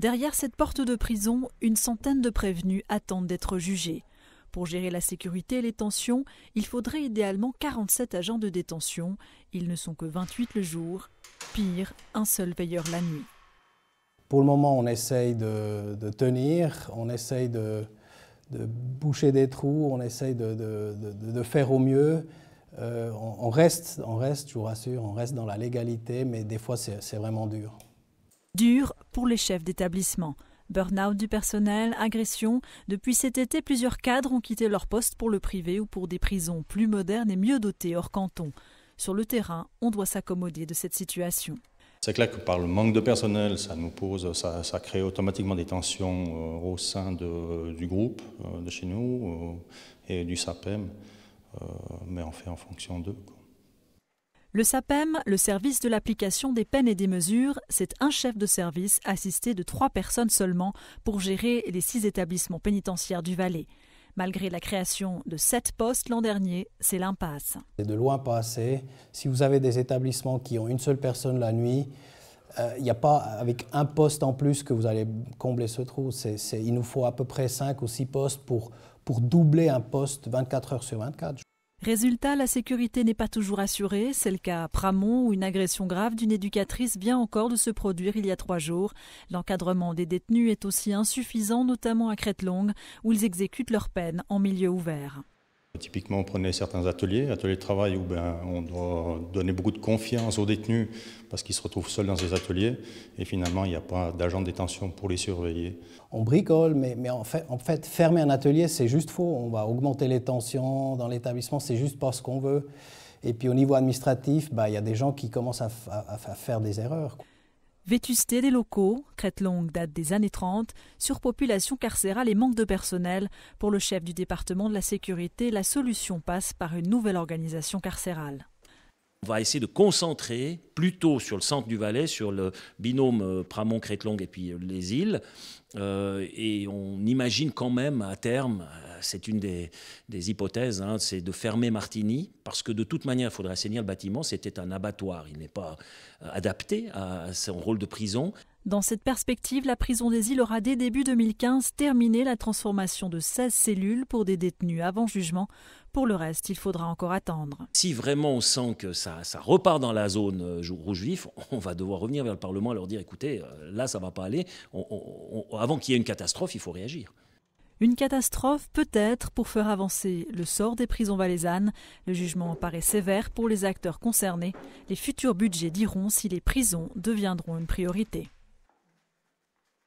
Derrière cette porte de prison, une centaine de prévenus attendent d'être jugés. Pour gérer la sécurité et les tensions, il faudrait idéalement 47 agents de détention. Ils ne sont que 28 le jour. Pire, un seul veilleur la nuit. Pour le moment, on essaye de, tenir, on essaye de, boucher des trous, on essaye de, faire au mieux. Euh, on, reste, on reste, je vous rassure, on reste dans la légalité, mais des fois, c'est vraiment dur. Dur pour les chefs d'établissement. Burn-out du personnel, agression. Depuis cet été, plusieurs cadres ont quitté leur poste pour le privé ou pour des prisons plus modernes et mieux dotées hors canton. Sur le terrain, on doit s'accommoder de cette situation. C'est clair que par le manque de personnel, ça nous pose, ça, crée automatiquement des tensions euh, au sein du groupe, euh, de chez nous, euh, et du SAPEM, mais on fait en fonction d'eux. Le SAPEM, le service de l'application des peines et des mesures, c'est un chef de service assisté de trois personnes seulement pour gérer les six établissements pénitentiaires du Valais. Malgré la création de sept postes l'an dernier, c'est l'impasse. C'est de loin pas assez. Si vous avez des établissements qui ont une seule personne la nuit, euh, il n'y a pas avec un poste en plus que vous allez combler ce trou. il nous faut à peu près cinq ou six postes pour, pour doubler un poste 24 heures sur 24. Résultat, la sécurité n'est pas toujours assurée. C'est le cas à Pramont où une agression grave d'une éducatrice vient encore de se produire il y a trois jours. L'encadrement des détenus est aussi insuffisant, notamment à Crête-Longue, où ils exécutent leur peine en milieu ouvert. Typiquement, on prenait certains ateliers, ateliers de travail où ben, on doit donner beaucoup de confiance aux détenus parce qu'ils se retrouvent seuls dans ces ateliers et finalement, il n'y a pas d'agent de détention pour les surveiller. On bricole, mais, mais en, fait, fermer un atelier, c'est juste faux. On va augmenter les tensions dans l'établissement, c'est juste pas ce qu'on veut. Et puis au niveau administratif, ben, il y a des gens qui commencent à faire des erreurs. Vétusté des locaux, crête longue date des années 30, surpopulation carcérale et manque de personnel. Pour le chef du département de la sécurité, la solution passe par une nouvelle organisation carcérale. On va essayer de concentrer plutôt sur le centre du Valais, sur le binôme euh, Pramont, Longue et puis euh, les îles. Euh, et on imagine quand même à terme, c'est une des, hypothèses, hein, c'est de fermer Martigny, parce que de toute manière, il faudrait assainir le bâtiment. C'était un abattoir, il n'est pas adapté à son rôle de prison. Dans cette perspective, la prison des îles aura dès début 2015 terminé la transformation de 16 cellules pour des détenus avant jugement. Pour le reste, il faudra encore attendre. Si vraiment on sent que ça, repart dans la zone euh, rouge vif, on va devoir revenir vers le Parlement et leur dire écoutez, euh, là ça ne va pas aller. avant qu'il y ait une catastrophe, il faut réagir. Une catastrophe peut-être pour faire avancer le sort des prisons valaisannes. Le jugement paraît sévère pour les acteurs concernés. Les futurs budgets diront si les prisons deviendront une priorité.